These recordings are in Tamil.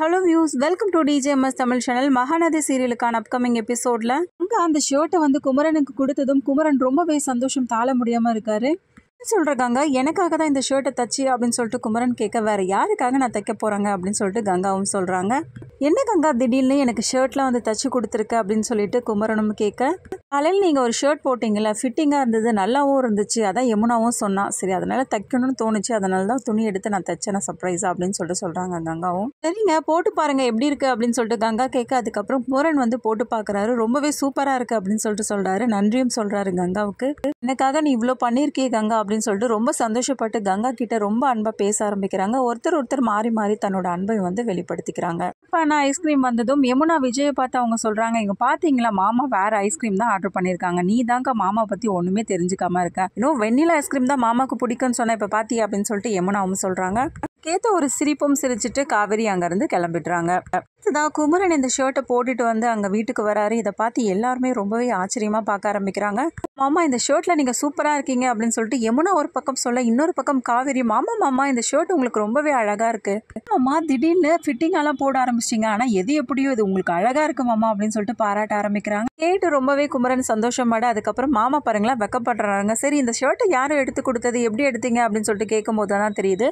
hello views welcome to DJMS Tamil channel Mahanadi சீரியலுக்கான அப்கமிங் எபிசோடில் அங்கே அந்த ஷர்ட்டை வந்து குமரனுக்கு கொடுத்ததும் குமரன் ரொம்பவே சந்தோஷம் தாழ முடியாமல் இருக்காரு சொல்கிறாங்க எனக்காக தான் இந்த ஷர்ட்டை தச்சு அப்படின்னு சொல்லிட்டு குமரன் கேட்க வேறு யாருக்காக நான் தைக்க போகிறாங்க அப்படின்னு சொல்லிட்டு கங்காவும் சொல்கிறாங்க என்ன கங்கா திடீர்னு எனக்கு ஷர்ட்லாம் வந்து தச்சு கொடுத்துருக்க அப்படின்னு சொல்லிட்டு குமரனும் கேட்க காலையில் நீங்கள் ஒரு ஷர்ட் போட்டிங்கள ஃபிட்டிங்காக இருந்தது நல்லாவும் இருந்துச்சு அதான் யமுனாவும் சொன்னான் சரி அதனால் தைக்கணும்னு தோணுச்சு அதனால தான் துணி எடுத்து நான் தைச்சேன் சர்ப்ரைஸாக அப்படின்னு சொல்லிட்டு சொல்கிறாங்க கங்காவும் சரிங்க போட்டு பாருங்கள் எப்படி இருக்குது அப்படின்னு சொல்லிட்டு கங்கா கேட்க அதுக்கப்புறம் பூரன் வந்து போட்டு பார்க்குறாரு ரொம்பவே சூப்பராக இருக்குது அப்படின்னு சொல்லிட்டு சொல்கிறாரு நன்றியும் சொல்கிறாரு கங்காவுக்கு எனக்காக நீ இவ்வளோ பண்ணியிருக்கிய கங்கா அப்படின்னு சொல்லிட்டு ரொம்ப சந்தோஷப்பட்டு கங்கா கிட்ட ரொம்ப அன்பாக பேச ஆரம்பிக்கிறாங்க ஒருத்தர் ஒருத்தர் மாறி மாறி தன்னோட அன்பை வந்து வெளிப்படுத்திக்கிறாங்க இப்போ நான் ஐஸ்கிரீம் வந்ததும் யமுனா விஜயை பார்த்து அவங்க சொல்கிறாங்க இங்கே பார்த்தீங்களா மாமா வேறு ஐஸ்கிரீம் தான் ஆர்டர் பண்ணியிருக்காங்க நீ தாங்க மாமா பற்றி ஒன்றுமே தெரிஞ்சுக்காம இருக்க இன்னும் வெண்ணிலா ஐஸ்கிரீம் தான் மாமாவுக்கு பிடிக்கும்னு சொன்னால் இப்போ பார்த்தி அப்படின்னு சொல்லிட்டு யமுனாவும் சொல்கிறாங்க கேத்த ஒரு சிரிப்பும் சிரிச்சிட்டு காவேரி அங்கேருந்து கிளம்பிடுறாங்க தான் குமரன் இந்த ஷர்ட்டை போட்டுட்டு வந்து அங்கே வீட்டுக்கு வராரு இதை பார்த்து எல்லாருமே ரொம்பவே ஆச்சரியமாக பார்க்க ஆரம்பிக்கிறாங்க மாமா இந்த ஷர்ட்டில் நீங்கள் சூப்பராக இருக்கீங்க அப்படின்னு சொல்லிட்டு யமுனா ஒரு பக்கம் சொல்ல இன்னொரு பக்கம் காவேரி மாமா மாமா இந்த ஷர்ட் உங்களுக்கு ரொம்பவே அழகாக இருக்குது மாமா திடீர்னு ஃபிட்டிங்காலாம் போட ஆரம்பிச்சிங்க ஆனால் எது எப்படியோ இது உங்களுக்கு அழகாக இருக்கு மாமா அப்படின்னு சொல்லிட்டு பாராட்ட ஆரம்பிக்கிறாங்க கேட்டு ரொம்பவே குமரன் சந்தோஷமாட அதுக்கப்புறம் மாமா பாருங்களா வெக்கப்படுறாங்க சரி இந்த ஷர்ட்டை யாரும் எடுத்து கொடுத்தது எப்படி எடுத்தீங்க அப்படின்னு சொல்லிட்டு கேட்கும்போது தான் தெரியுது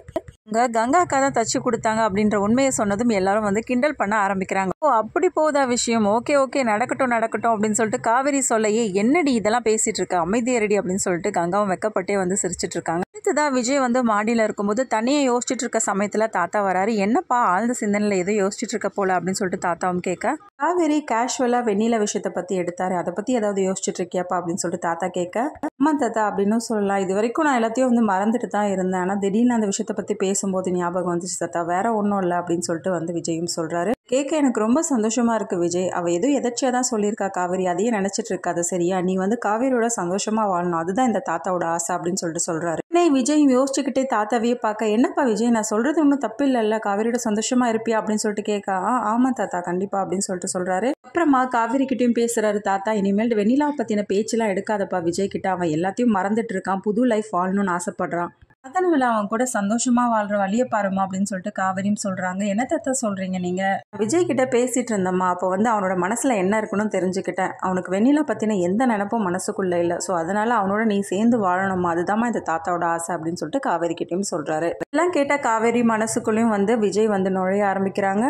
கங்கா அக்கா தான் தச்சு கொடுத்தாங்க அப்படின்ற உண்மையை சொன்னதும் எல்லாரும் வந்து கிண்டல் பண்ண ஆரம்பிக்கிறாங்க ஓ அப்படி போதா விஷயம் ஓகே ஓகே நடக்கட்டும் நடக்கட்டும் அப்படின்னு சொல்லிட்டு காவேரி சொல்லையே என்னடி இதெல்லாம் பேசிட்டு இருக்க அமைதியரடி அப்படின்னு சொல்லிட்டு கங்காவும் வெக்கப்பட்டே வந்து சிரிச்சிட்டு இருக்காங்க அடுத்ததான் விஜய் வந்து மாடியில் இருக்கும்போது தனியே யோசிச்சுட்டு இருக்க சமயத்தில் தாத்தா வராரு என்னப்பா ஆழ்ந்த சிந்தனையில் ஏதோ யோசிச்சுட்டு இருக்க போல அப்படின்னு சொல்லிட்டு தாத்தாவும் கேட்க காவேரி கேஷுவலாக வெண்ணில விஷயத்தை பற்றி எடுத்தாரு அதை பற்றி ஏதாவது யோசிச்சுட்டு இருக்கியாப்பா அப்படின்னு சொல்லிட்டு தாத்தா கேட்க அம்மா தாத்தா அப்படின்னு சொல்லலாம் இது வரைக்கும் நான் எல்லாத்தையும் வந்து மறந்துட்டு தான் இருந்தேன் ஆனால் திடீர்னு அந்த விஷயத்தை பற்றி பேசும்போது ஞாபகம் வந்துச்சு தாத்தா வேற ஒன்றும் இல்லை அப்படின்னு சொல்லிட்டு வந்து விஜயும் சொல்கிறாரு கேட்க எனக்கு ரொம்ப சந்தோஷமாக இருக்குது விஜய் அவள் எதுவும் எதர்ச்சியாக தான் சொல்லியிருக்கா காவேரி அதையே நினச்சிட்டு இருக்காது சரியா நீ வந்து காவேரியோட சந்தோஷமாக வாழணும் அதுதான் இந்த தாத்தாவோட ஆசை அப்படின்னு சொல்லிட்டு சொல்கிறாரு உடனே விஜய் யோசிச்சுக்கிட்டே தாத்தாவையே பார்க்க என்னப்பா விஜய் நான் சொல்கிறது ஒன்றும் தப்பு இல்லைல்ல காவேரியோட சந்தோஷமாக இருப்பியா அப்படின்னு சொல்லிட்டு கேட்க ஆ ஆமாம் தாத்தா கண்டிப்பாக அப்படின்னு சொல்லிட்டு சொல்கிறாரு அப்புறமா காவேரி கிட்டேயும் பேசுகிறாரு தாத்தா இனிமேல் வெண்ணிலா பற்றின பேச்செலாம் எடுக்காதப்பா விஜய் கிட்ட அவன் எல்லாத்தையும் மறந்துட்டு இருக்கான் புது லைஃப் வாழணும்னு ஆசைப்படுறான் அதனால அவன் கூட சந்தோஷமா வாழ்ற வழியை பாருமா அப்படின்னு சொல்லிட்டு காவிரியும் சொல்றாங்க என்ன தத்த சொல்றீங்க நீங்க விஜய் கிட்ட பேசிட்டு இருந்தம்மா அப்போ வந்து அவனோட மனசுல என்ன இருக்குன்னு தெரிஞ்சுக்கிட்டேன் அவனுக்கு வெண்ணிலா பத்தின எந்த நினப்பும் மனசுக்குள்ள இல்லை ஸோ அதனால அவனோட நீ சேர்ந்து வாழணுமா அதுதாம்மா இந்த தாத்தாவோட ஆசை அப்படின்னு சொல்லிட்டு காவேரி கிட்டையும் சொல்றாரு எல்லாம் கேட்ட காவேரி மனசுக்குள்ளயும் வந்து விஜய் வந்து நுழைய ஆரம்பிக்கிறாங்க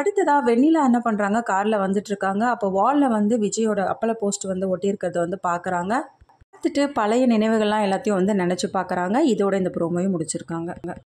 அடுத்ததா வெண்ணிலா என்ன பண்றாங்க கார்ல வந்துட்டு இருக்காங்க அப்போ வால்ல வந்து விஜயோட அப்பல போஸ்ட் வந்து ஒட்டியிருக்கிறத வந்து பாக்குறாங்க பார்த்துட்டு பழைய நினைவுகள்லாம் எல்லாத்தையும் வந்து நினச்சி பார்க்குறாங்க இதோட இந்த ப்ரோமோவையும் முடிச்சிருக்காங்க